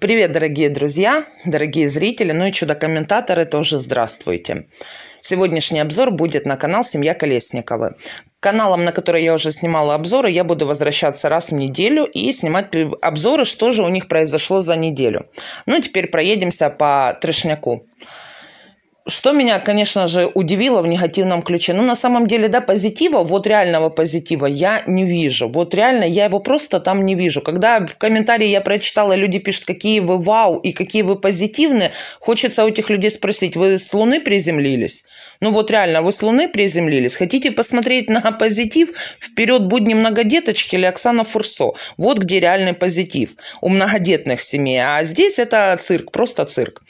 Привет, дорогие друзья, дорогие зрители, ну и чудо-комментаторы тоже здравствуйте. Сегодняшний обзор будет на канал «Семья Колесникова». Каналом, на который я уже снимала обзоры, я буду возвращаться раз в неделю и снимать обзоры, что же у них произошло за неделю. Ну, теперь проедемся по трешняку. Что меня, конечно же, удивило в негативном ключе, ну, на самом деле, да, позитива, вот реального позитива я не вижу. Вот реально я его просто там не вижу. Когда в комментарии я прочитала, люди пишут, какие вы вау и какие вы позитивны, хочется у этих людей спросить, вы с Луны приземлились? Ну, вот реально, вы с Луны приземлились? Хотите посмотреть на позитив? Вперед будни многодеточки или Оксана Фурсо. Вот где реальный позитив у многодетных семей. А здесь это цирк, просто цирк.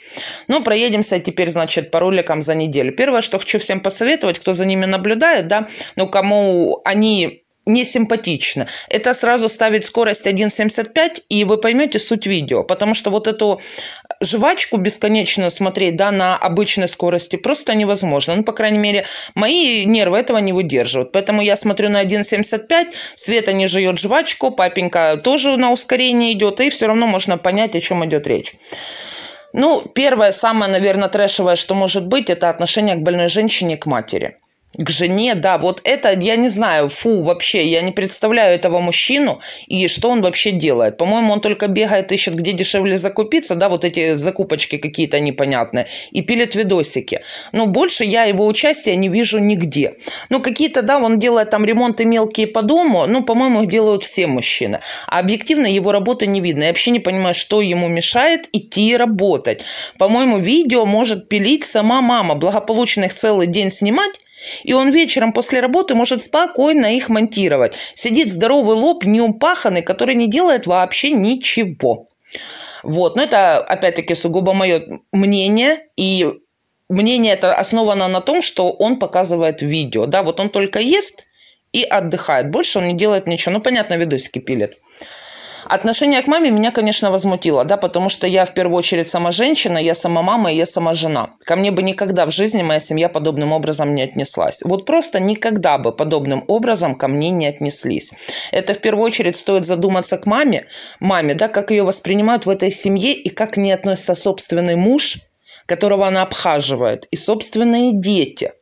Ну, проедемся теперь, значит, порой роликам за неделю. Первое, что хочу всем посоветовать, кто за ними наблюдает, да, ну, кому они не симпатично. Это сразу ставить скорость 1.75, и вы поймете суть видео. Потому что вот эту жвачку бесконечно смотреть да, на обычной скорости просто невозможно. Ну, по крайней мере, мои нервы этого не выдерживают. Поэтому я смотрю на 1.75, Света не жует жвачку, папенька тоже на ускорение идет, и все равно можно понять, о чем идет речь. Ну, первое, самое, наверное, трэшевое, что может быть, это отношение к больной женщине, к матери. К жене, да, вот это, я не знаю, фу, вообще, я не представляю этого мужчину и что он вообще делает. По-моему, он только бегает, ищет, где дешевле закупиться, да, вот эти закупочки какие-то непонятные, и пилит видосики. Но больше я его участия не вижу нигде. Ну, какие-то, да, он делает там ремонты мелкие по дому, ну, по-моему, их делают все мужчины. А объективно его работы не видно. Я вообще не понимаю, что ему мешает идти работать. По-моему, видео может пилить сама мама. Благополучно их целый день снимать, и он вечером после работы может спокойно их монтировать. Сидит здоровый лоб, не упаханный, который не делает вообще ничего. Вот, но это, опять-таки, сугубо мое мнение, и мнение это основано на том, что он показывает видео, да, вот он только ест и отдыхает, больше он не делает ничего, ну, понятно, видосики пилит. Отношение к маме меня, конечно, возмутило, да, потому что я в первую очередь сама женщина, я сама мама и я сама жена. Ко мне бы никогда в жизни моя семья подобным образом не отнеслась. Вот просто никогда бы подобным образом ко мне не отнеслись. Это в первую очередь стоит задуматься к маме, маме, да, как ее воспринимают в этой семье и как к ней относится собственный муж, которого она обхаживает, и собственные дети –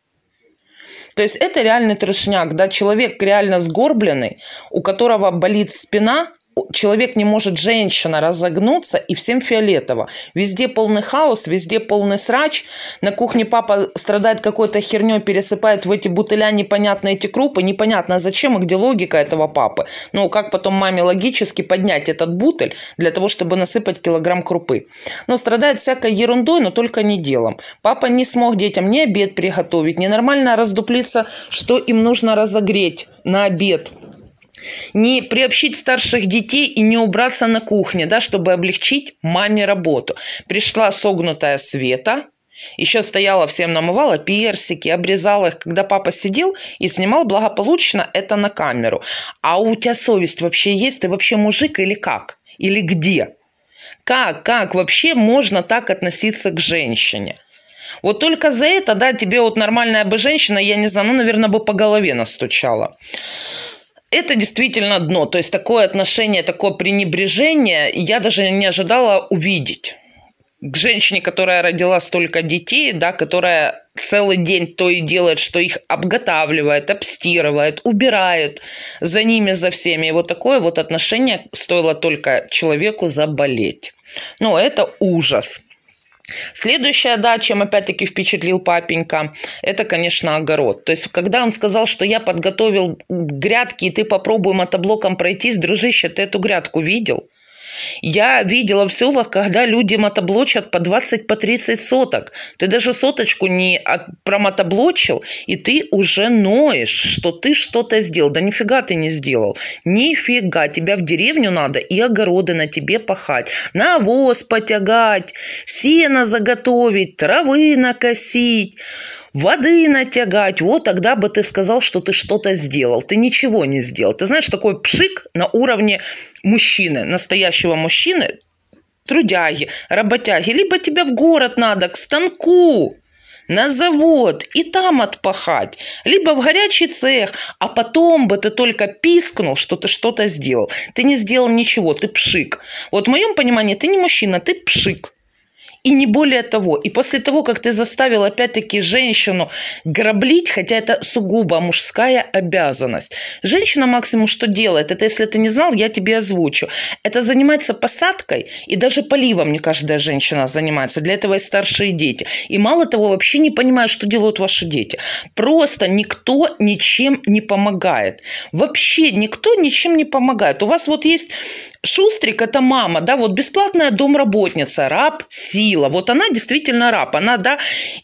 то есть это реальный трешняк, да, человек реально сгорбленный, у которого болит спина, человек не может, женщина, разогнуться, и всем фиолетово. Везде полный хаос, везде полный срач. На кухне папа страдает какой-то херней, пересыпает в эти бутыля непонятно эти крупы, непонятно а зачем и где логика этого папы. Ну, как потом маме логически поднять этот бутыль для того, чтобы насыпать килограмм крупы. Но страдает всякой ерундой, но только не делом. Папа не смог детям ни обед приготовить, нормально раздуплиться, что им нужно разогреть на обед – не приобщить старших детей и не убраться на кухне, да, чтобы облегчить маме работу. Пришла согнутая Света, еще стояла, всем намывала персики, обрезала их, когда папа сидел и снимал благополучно это на камеру. А у тебя совесть вообще есть? Ты вообще мужик или как? Или где? Как, как вообще можно так относиться к женщине? Вот только за это, да, тебе вот нормальная бы женщина, я не знаю, ну, наверное, бы по голове настучала это действительно дно. То есть такое отношение, такое пренебрежение я даже не ожидала увидеть к женщине, которая родила столько детей, да, которая целый день то и делает, что их обготавливает, обстирывает, убирает за ними, за всеми. И вот такое вот отношение стоило только человеку заболеть. Но это ужас. Следующая, да, чем опять-таки впечатлил папенька, это, конечно, огород. То есть, когда он сказал, что я подготовил грядки, и ты попробуй мотоблоком пройтись, дружище, ты эту грядку видел? Я видела в селах, когда люди мотоблочат по 20, по 30 соток. Ты даже соточку не от, промотоблочил, и ты уже ноешь, что ты что-то сделал. Да нифига ты не сделал. Нифига. Тебя в деревню надо и огороды на тебе пахать. Навоз потягать, сено заготовить, травы накосить воды натягать, вот тогда бы ты сказал, что ты что-то сделал. Ты ничего не сделал. Ты знаешь, такой пшик на уровне мужчины, настоящего мужчины, трудяги, работяги. Либо тебя в город надо, к станку, на завод и там отпахать, либо в горячий цех, а потом бы ты только пискнул, что ты что-то сделал. Ты не сделал ничего, ты пшик. Вот в моем понимании ты не мужчина, ты пшик. И не более того. И после того, как ты заставил опять-таки женщину граблить, хотя это сугубо мужская обязанность. Женщина максимум что делает, это если ты не знал, я тебе озвучу. Это занимается посадкой и даже поливом не каждая женщина занимается. Для этого и старшие дети. И мало того, вообще не понимаю, что делают ваши дети. Просто никто ничем не помогает. Вообще никто ничем не помогает. У вас вот есть Шустрик – это мама, да, вот бесплатная домработница, раб – сила. Вот она действительно раб, она, да,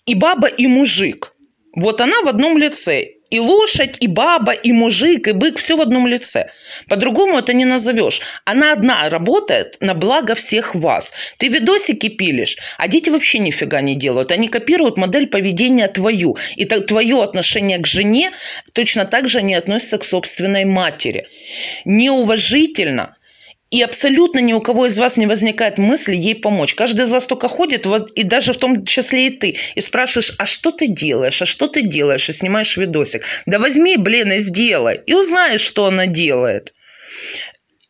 и баба, и мужик. Вот она в одном лице. И лошадь, и баба, и мужик, и бык – все в одном лице. По-другому это не назовешь. Она одна работает на благо всех вас. Ты видосики пилишь, а дети вообще нифига не делают. Они копируют модель поведения твою. И твое отношение к жене точно так же они относятся к собственной матери. Неуважительно – и абсолютно ни у кого из вас не возникает мысли ей помочь. Каждый из вас только ходит, и даже в том числе и ты, и спрашиваешь, а что ты делаешь, а что ты делаешь, и снимаешь видосик. Да возьми, блин, и сделай, и узнаешь, что она делает.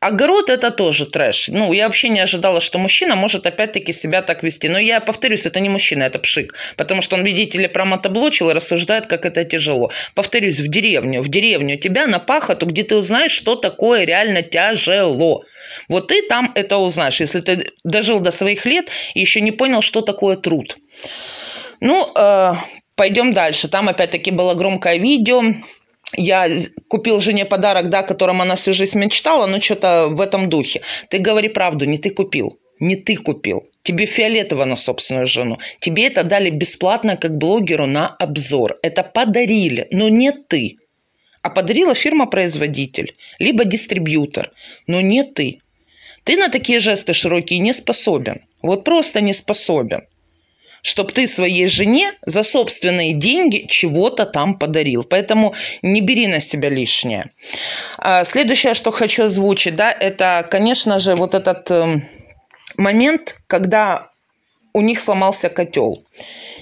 Огород это тоже трэш. Ну, я вообще не ожидала, что мужчина может опять-таки себя так вести. Но я повторюсь, это не мужчина, это пшик. Потому что он, видите ли, промотоблочил и рассуждает, как это тяжело. Повторюсь, в деревню, в деревню тебя на пахоту, где ты узнаешь, что такое реально тяжело. Вот ты там это узнаешь, если ты дожил до своих лет и еще не понял, что такое труд. Ну, э, пойдем дальше. Там опять-таки было громкое видео я купил жене подарок, да, которым она всю жизнь мечтала, но что-то в этом духе. Ты говори правду, не ты купил, не ты купил. Тебе фиолетово на собственную жену. Тебе это дали бесплатно, как блогеру, на обзор. Это подарили, но не ты. А подарила фирма-производитель, либо дистрибьютор, но не ты. Ты на такие жесты широкие не способен. Вот просто не способен чтобы ты своей жене за собственные деньги чего-то там подарил. Поэтому не бери на себя лишнее. А, следующее, что хочу озвучить, да, это, конечно же, вот этот эм, момент, когда у них сломался котел.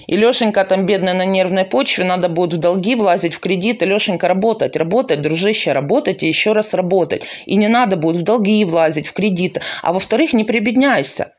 И Лешенька там бедная на нервной почве, надо будет в долги влазить, в кредиты. Лешенька, работать, работать, дружище, работать и еще раз работать. И не надо будет в долги влазить, в кредиты. А во-вторых, не прибедняйся.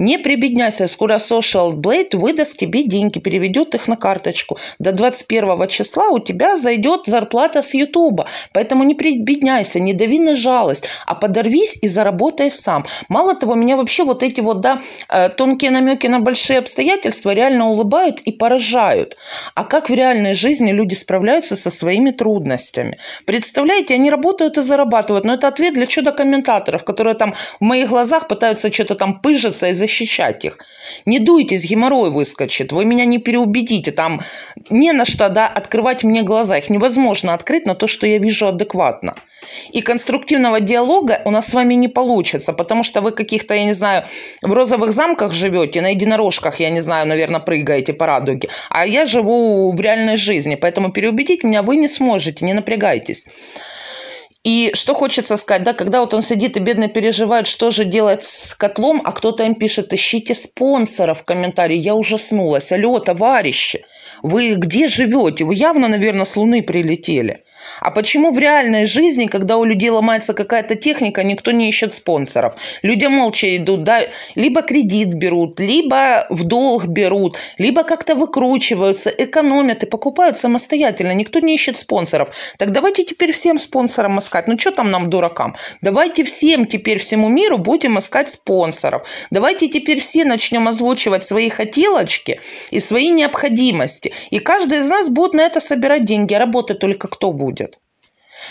Не прибедняйся, скоро Social Blade выдаст тебе деньги, переведет их на карточку. До 21 числа у тебя зайдет зарплата с Ютуба. Поэтому не прибедняйся, не дави на жалость, а подорвись и заработай сам. Мало того, меня вообще вот эти вот, да, э, тонкие намеки на большие обстоятельства реально улыбают и поражают. А как в реальной жизни люди справляются со своими трудностями? Представляете, они работают и зарабатывают, но это ответ для чудо-комментаторов, которые там в моих глазах пытаются что-то там пыжиться и защищать защищать их. Не дуйтесь, геморрой выскочит, вы меня не переубедите, там не на что да, открывать мне глаза, их невозможно открыть на то, что я вижу адекватно. И конструктивного диалога у нас с вами не получится, потому что вы каких-то, я не знаю, в розовых замках живете, на единорожках, я не знаю, наверное, прыгаете по радуге, а я живу в реальной жизни, поэтому переубедить меня вы не сможете, не напрягайтесь. И что хочется сказать, да, когда вот он сидит и бедно переживает, что же делать с котлом, а кто-то им пишет, ищите спонсоров в комментарии. Я ужаснулась. Алло, товарищи, вы где живете? Вы явно, наверное, с Луны прилетели. А почему в реальной жизни, когда у людей ломается какая-то техника, никто не ищет спонсоров? Люди молча идут, да, либо кредит берут, либо в долг берут, либо как-то выкручиваются, экономят и покупают самостоятельно. Никто не ищет спонсоров. Так давайте теперь всем спонсорам искать. Ну что там нам, дуракам? Давайте всем теперь всему миру будем искать спонсоров. Давайте теперь все начнем озвучивать свои хотелочки и свои необходимости. И каждый из нас будет на это собирать деньги, а работать только кто будет? будет.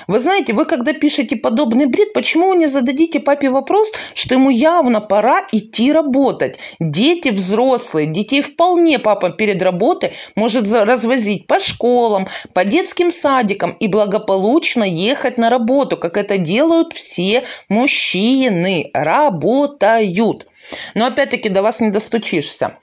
Вы знаете, вы когда пишете подобный бред, почему вы не зададите папе вопрос, что ему явно пора идти работать? Дети взрослые, детей вполне папа перед работой может развозить по школам, по детским садикам и благополучно ехать на работу, как это делают все мужчины. Работают. Но опять-таки до вас не достучишься.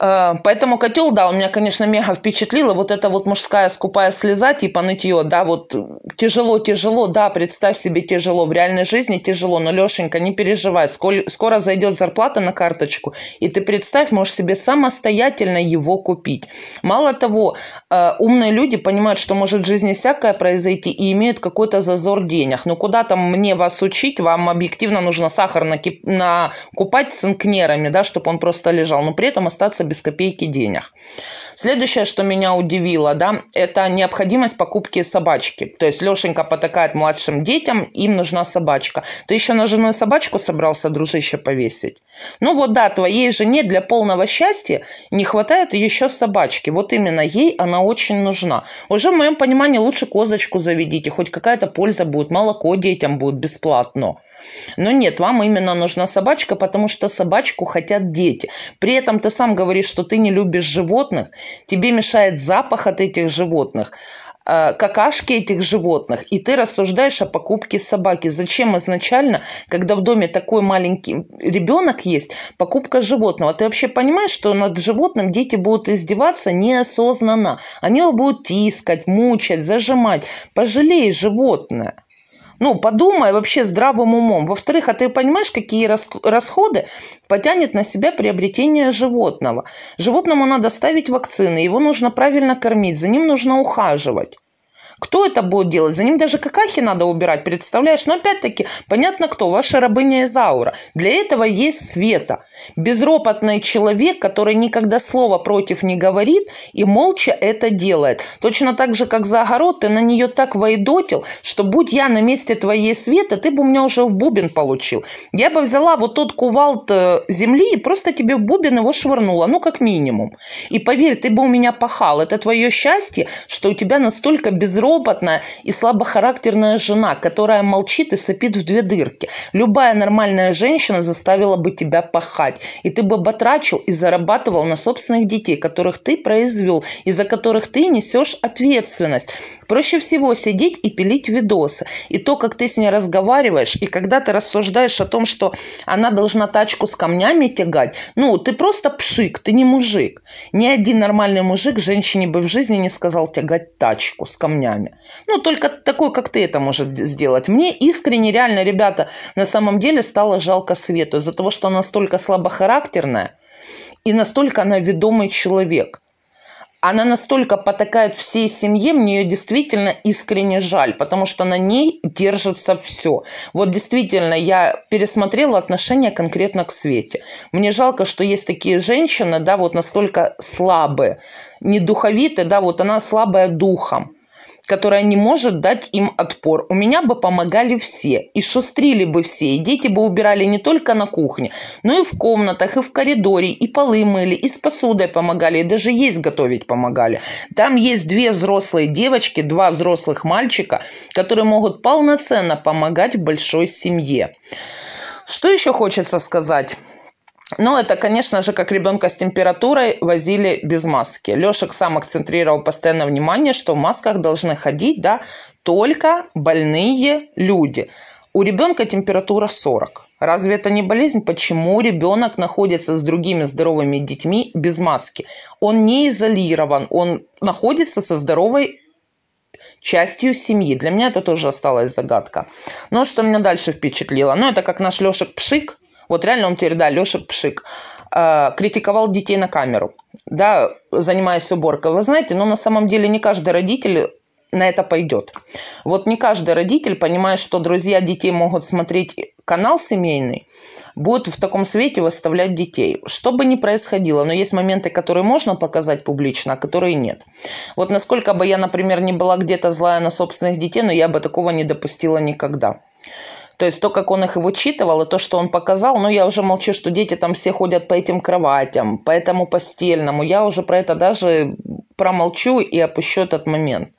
Э, поэтому котел, да, у меня, конечно, мега впечатлило. Вот это вот мужская скупая слеза, типа нытье, да, вот э, тяжело, тяжело, да, представь себе тяжело, в реальной жизни тяжело, но, Лешенька, не переживай, сколь, скоро зайдет зарплата на карточку, и ты представь, можешь себе самостоятельно его купить. Мало того, э, умные люди понимают, что может в жизни всякое произойти и имеют какой-то зазор денег. Но ну, куда там мне вас учить, вам объективно нужно сахар накип... накупать с инкнерами, да, чтобы он просто лежал, но при этом остаться без копейки денег. Следующее, что меня удивило, да, это необходимость покупки собачки. То есть Лешенька потакает младшим детям, им нужна собачка. Ты еще на жену собачку собрался, дружище, повесить? Ну вот да, твоей жене для полного счастья не хватает еще собачки. Вот именно ей она очень нужна. Уже в моем понимании лучше козочку заведите, хоть какая-то польза будет, молоко детям будет бесплатно. Но нет, вам именно нужна собачка, потому что собачку хотят дети. При этом ты сам говоришь, говоришь, что ты не любишь животных, тебе мешает запах от этих животных, э, какашки этих животных, и ты рассуждаешь о покупке собаки. Зачем изначально, когда в доме такой маленький ребенок есть, покупка животного? Ты вообще понимаешь, что над животным дети будут издеваться неосознанно. Они его будут тискать, мучать, зажимать. Пожалей животное. Ну, подумай вообще здравым умом. Во-вторых, а ты понимаешь, какие расходы потянет на себя приобретение животного? Животному надо ставить вакцины, его нужно правильно кормить, за ним нужно ухаживать. Кто это будет делать? За ним даже какахи надо убирать, представляешь? Но опять-таки, понятно кто, ваша рабыня Изаура. Для этого есть Света. Безропотный человек, который никогда слова против не говорит и молча это делает. Точно так же, как за огород, ты на нее так воедотил, что будь я на месте твоей Светы, ты бы у меня уже в бубен получил. Я бы взяла вот тот кувалт э, земли и просто тебе в бубен его швырнула, ну как минимум. И поверь, ты бы у меня пахал. Это твое счастье, что у тебя настолько безропотный безропотная и слабохарактерная жена, которая молчит и сопит в две дырки. Любая нормальная женщина заставила бы тебя пахать, и ты бы батрачил и зарабатывал на собственных детей, которых ты произвел, и за которых ты несешь ответственность. Проще всего сидеть и пилить видосы. И то, как ты с ней разговариваешь, и когда ты рассуждаешь о том, что она должна тачку с камнями тягать, ну, ты просто пшик, ты не мужик. Ни один нормальный мужик женщине бы в жизни не сказал тягать тачку с камнями сами. Ну, только такой, как ты, это может сделать. Мне искренне, реально, ребята, на самом деле стало жалко Свету из-за того, что она настолько слабохарактерная и настолько она ведомый человек. Она настолько потакает всей семье, мне ее действительно искренне жаль, потому что на ней держится все. Вот действительно, я пересмотрела отношение конкретно к Свете. Мне жалко, что есть такие женщины, да, вот настолько слабые, не духовитые, да, вот она слабая духом которая не может дать им отпор. У меня бы помогали все, и шустрили бы все, и дети бы убирали не только на кухне, но и в комнатах, и в коридоре, и полы мыли, и с посудой помогали, и даже есть готовить помогали. Там есть две взрослые девочки, два взрослых мальчика, которые могут полноценно помогать большой семье. Что еще хочется сказать? Но ну, это, конечно же, как ребенка с температурой возили без маски. Лешек сам акцентрировал постоянно внимание, что в масках должны ходить, да, только больные люди. У ребенка температура 40. Разве это не болезнь? Почему ребенок находится с другими здоровыми детьми без маски? Он не изолирован, он находится со здоровой частью семьи. Для меня это тоже осталась загадка. Но что меня дальше впечатлило? Ну, это как наш Лешек Пшик – вот реально он теперь, да, Леша Пшик, э, критиковал детей на камеру, да, занимаясь уборкой. Вы знаете, но ну, на самом деле не каждый родитель на это пойдет. Вот не каждый родитель, понимая, что друзья детей могут смотреть канал семейный, будет в таком свете выставлять детей. Что бы ни происходило, но есть моменты, которые можно показать публично, а которые нет. Вот насколько бы я, например, не была где-то злая на собственных детей, но я бы такого не допустила никогда. То есть то, как он их вычитывал, и то, что он показал, ну, я уже молчу, что дети там все ходят по этим кроватям, по этому постельному. Я уже про это даже промолчу и опущу этот момент.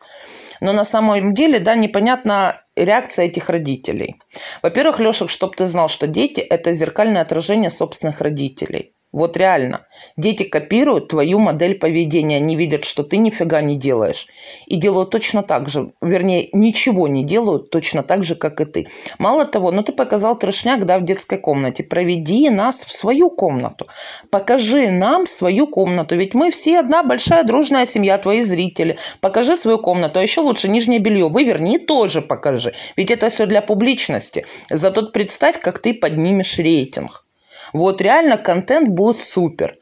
Но на самом деле, да, непонятна реакция этих родителей. Во-первых, Лешек, чтобы ты знал, что дети – это зеркальное отражение собственных родителей. Вот реально. Дети копируют твою модель поведения, они видят, что ты нифига не делаешь. И делают точно так же. Вернее, ничего не делают точно так же, как и ты. Мало того, ну ты показал трешняк, да, в детской комнате. Проведи нас в свою комнату. Покажи нам свою комнату. Ведь мы все одна большая дружная семья, твои зрители. Покажи свою комнату. А еще лучше нижнее белье выверни тоже покажи. Ведь это все для публичности. Зато представь, как ты поднимешь рейтинг. Вот реально контент будет супер.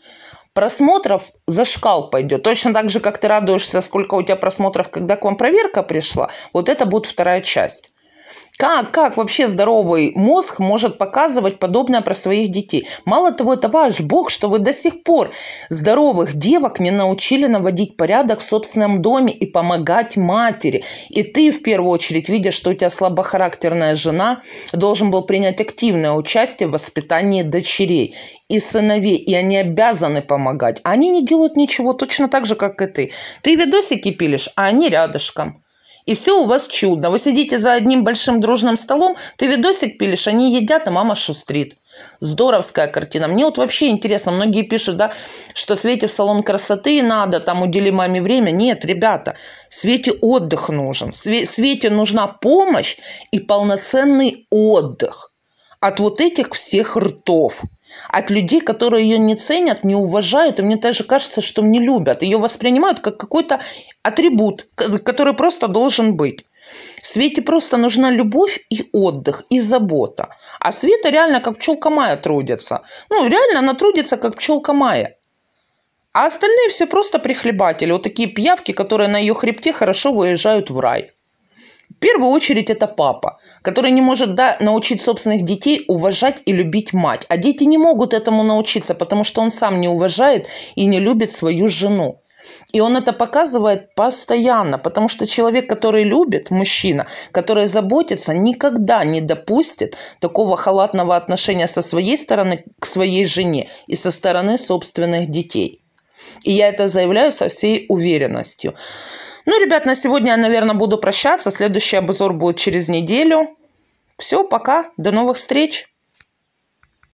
Просмотров за шкал пойдет. Точно так же, как ты радуешься, сколько у тебя просмотров, когда к вам проверка пришла. Вот это будет вторая часть. Как, как вообще здоровый мозг может показывать подобное про своих детей? Мало того, это ваш Бог, что вы до сих пор здоровых девок не научили наводить порядок в собственном доме и помогать матери. И ты, в первую очередь, видя, что у тебя слабохарактерная жена, должен был принять активное участие в воспитании дочерей и сыновей, и они обязаны помогать. Они не делают ничего точно так же, как и ты. Ты видосики пилишь, а они рядышком и все у вас чудно. Вы сидите за одним большим дружным столом, ты видосик пилишь, они едят, а мама шустрит. Здоровская картина. Мне вот вообще интересно, многие пишут, да, что Свете в салон красоты надо, там удели маме время. Нет, ребята, Свете отдых нужен. Свете нужна помощь и полноценный отдых от вот этих всех ртов от людей, которые ее не ценят, не уважают, и мне даже кажется, что не любят. Ее воспринимают как какой-то атрибут, который просто должен быть. Свете просто нужна любовь и отдых, и забота. А Света реально как пчелка мая трудится. Ну, реально она трудится как пчелка мая, А остальные все просто прихлебатели, вот такие пьявки, которые на ее хребте хорошо выезжают в рай. В первую очередь это папа, который не может да, научить собственных детей уважать и любить мать. А дети не могут этому научиться, потому что он сам не уважает и не любит свою жену. И он это показывает постоянно, потому что человек, который любит, мужчина, который заботится, никогда не допустит такого халатного отношения со своей стороны к своей жене и со стороны собственных детей. И я это заявляю со всей уверенностью. Ну, ребят, на сегодня я, наверное, буду прощаться. Следующий обзор будет через неделю. Все, пока, до новых встреч!